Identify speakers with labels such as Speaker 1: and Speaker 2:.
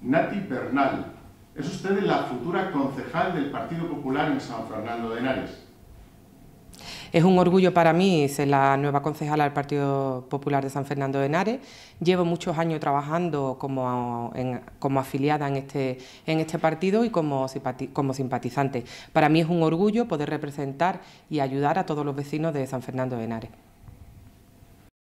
Speaker 1: Nati Bernal, es usted la futura concejal del Partido Popular en San Fernando de Henares.
Speaker 2: Es un orgullo para mí ser la nueva concejala del Partido Popular de San Fernando de Henares. Llevo muchos años trabajando como, afiliada este, en este, partido y como, como simpatizante. Para mí es un orgullo poder representar y ayudar a todos los vecinos de San Fernando de Henares.